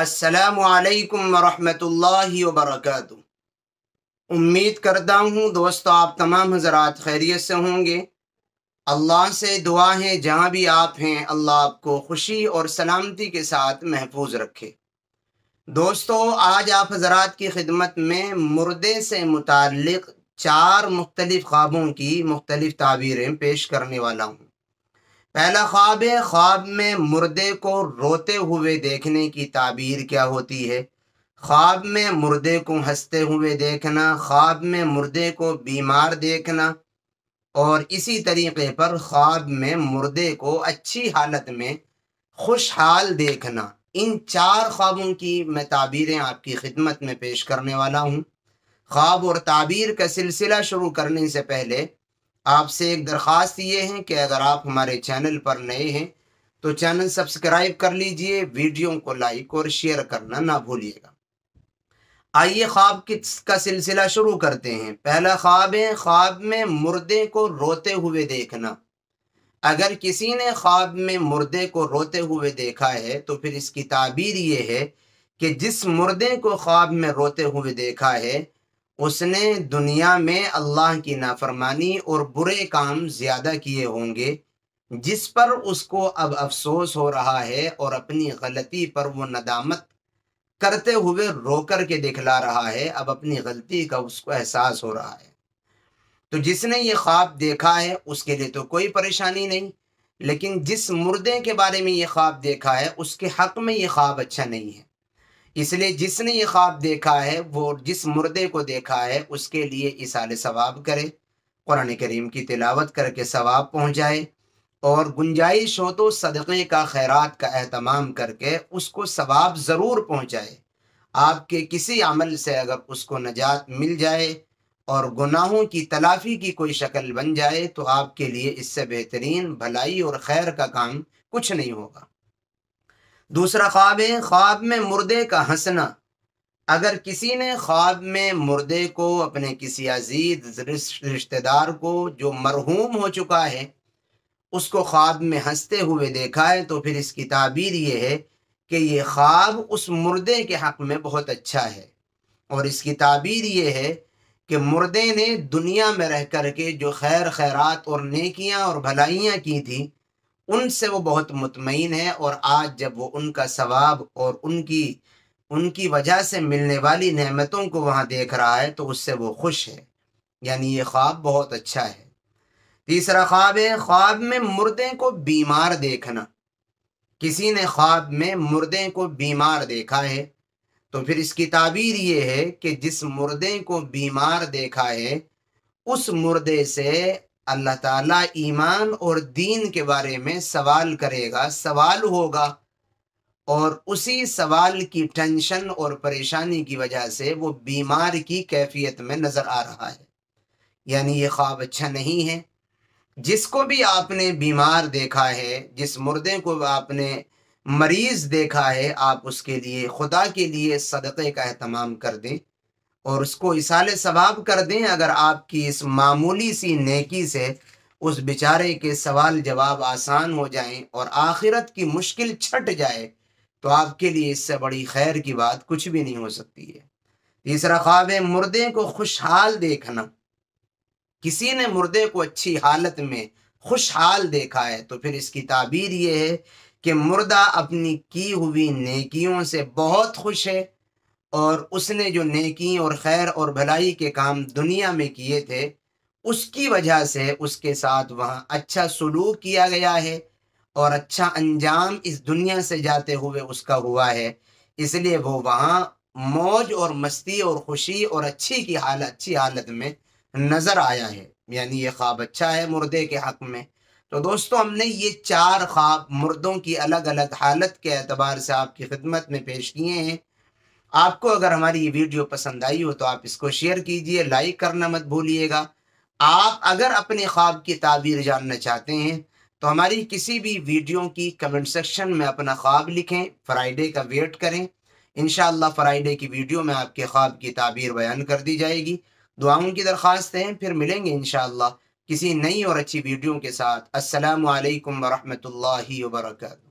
असलकम वरहमतुल्लाहि वबरकatuह उम्मीद करता हूँ दोस्तों आप तमाम हजरात खैरियत से होंगे अल्लाह से दुआ है जहाँ भी आप हैं अल्लाह आपको खुशी और सलामती के साथ महफूज रखे दोस्तों आज आप हजरात की खिदमत में मुर्दे से मुतल चार मुख्तलिफ़ ख्वाबों की मुख्तलिफ़ ताबीरें पेश करने वाला हूँ पहला ख्वाब है ख्वाब में मुर्दे को रोते हुए देखने की ताबीर क्या होती है ख्वाब में मुर्दे को हंसते हुए देखना ख्वाब में मुर्दे को बीमार देखना और इसी तरीके पर ख्वाब में मुर्दे को अच्छी हालत में खुशहाल देखना इन चार ख्वाबों की मैं ताबीरें आपकी खिदमत में पेश करने वाला हूँ ख्वाब और ताबीर का सिलसिला शुरू करने से पहले आपसे एक दरख्वास्त ये है कि अगर आप हमारे चैनल पर नए हैं तो चैनल सब्सक्राइब कर लीजिए वीडियो को लाइक और शेयर करना ना भूलिएगा आइए ख्वाब का सिलसिला शुरू करते हैं पहला ख्वाब है ख्वाब में मुर्दे को रोते हुए देखना अगर किसी ने ख्वाब में मुर्दे को रोते हुए देखा है तो फिर इसकी ताबीर ये है कि जिस मुर्दे को ख्वाब में रोते हुए देखा है उसने दुनिया में अल्लाह की नाफरमानी और बुरे काम ज़्यादा किए होंगे जिस पर उसको अब अफसोस हो रहा है और अपनी गलती पर वो नदामत करते हुए रो कर के दिखला रहा है अब अपनी गलती का उसको एहसास हो रहा है तो जिसने ये ख्वाब देखा है उसके लिए तो कोई परेशानी नहीं लेकिन जिस मुर्दे के बारे में ये ख्वाब देखा है उसके हक में ये ख्वाब अच्छा नहीं है इसलिए जिसने ये ख्वाब देखा है वो जिस मुर्दे को देखा है उसके लिए इसाल सवाब करे कुरान करीम की तिलावत करके सवाब पहुँचाए और गुंजाइश हो तो सदक़े का खैरात का अहतमाम करके उसको सवाब ज़रूर पहुँचाए आपके किसी अमल से अगर उसको नजात मिल जाए और गुनाहों की तलाफी की कोई शक्ल बन जाए तो आपके लिए इससे बेहतरीन भलाई और खैर का काम कुछ नहीं होगा दूसरा ख्वाब है ख्वाब में मुर्दे का हंसना अगर किसी ने ख्वाब में मुर्दे को अपने किसी अजीज रिश्तेदार को जो मरहूम हो चुका है उसको ख्वाब में हंसते हुए देखा है तो फिर इसकी ताबीर ये है कि ये ख्वाब उस मुर्दे के हक़ में बहुत अच्छा है और इसकी ताबीर ये है कि मुर्दे ने दुनिया में रह कर के जो खैर खैरात और नेकियाँ और भलाइयाँ की थी उनसे वो बहुत मुतमिन है और आज जब वो उनका सवाब और उनकी उनकी वजह से मिलने वाली नहमतों को वहाँ देख रहा है तो उससे वो खुश है यानी ये ख्वाब बहुत अच्छा है तीसरा ख्वाब है ख्वाब में मुर्दे को बीमार देखना किसी ने ख्वाब में मुर्दे को बीमार देखा है तो फिर इसकी ताबीर ये है कि जिस मुर्दे को बीमार देखा है उस मुर्दे से अल्लाह ताला ईमान और दीन के बारे में सवाल करेगा सवाल होगा और उसी सवाल की टेंशन और परेशानी की वजह से वो बीमार की कैफियत में नज़र आ रहा है यानी ये ख्वाब अच्छा नहीं है जिसको भी आपने बीमार देखा है जिस मुर्दे को आपने मरीज़ देखा है आप उसके लिए खुदा के लिए सदक़े का अहतमाम कर दें और उसको इसाले सवाब कर दें अगर आपकी इस मामूली सी नेकी से उस बेचारे के सवाल जवाब आसान हो जाएं और आखिरत की मुश्किल छट जाए तो आपके लिए इससे बड़ी खैर की बात कुछ भी नहीं हो सकती है तीसरा ख्वाब मुर्दे को खुशहाल देखना किसी ने मुर्दे को अच्छी हालत में खुशहाल देखा है तो फिर इसकी ताबीर ये है कि मुर्दा अपनी की हुई नेकियों से बहुत खुश है और उसने जो नेकी और खैर और भलाई के काम दुनिया में किए थे उसकी वजह से उसके साथ वहाँ अच्छा सलूक किया गया है और अच्छा अंजाम इस दुनिया से जाते हुए उसका हुआ है इसलिए वो वहाँ मौज और मस्ती और खुशी और अच्छी की हालत अच्छी हालत में नज़र आया है यानी ये ख्वाब अच्छा है मुर्दे के हक में तो दोस्तों हमने ये चार ख्वाब मुर्दों की अलग अलग हालत के अतबार से आपकी खिदमत में पेश किए हैं आपको अगर हमारी ये वीडियो पसंद आई हो तो आप इसको शेयर कीजिए लाइक करना मत भूलिएगा आप अगर अपने ख्वाब की ताबीर जानना चाहते हैं तो हमारी किसी भी वीडियो की कमेंट सेक्शन में अपना ख्वाब लिखें फ्राइडे का वेट करें इन फ्राइडे की वीडियो में आपके ख्वाब की ताबीर बयान कर दी जाएगी दुआओं की दरख्वास्त हैं फिर मिलेंगे इन किसी नई और अच्छी वीडियो के साथ असलकम वरहमल वर्का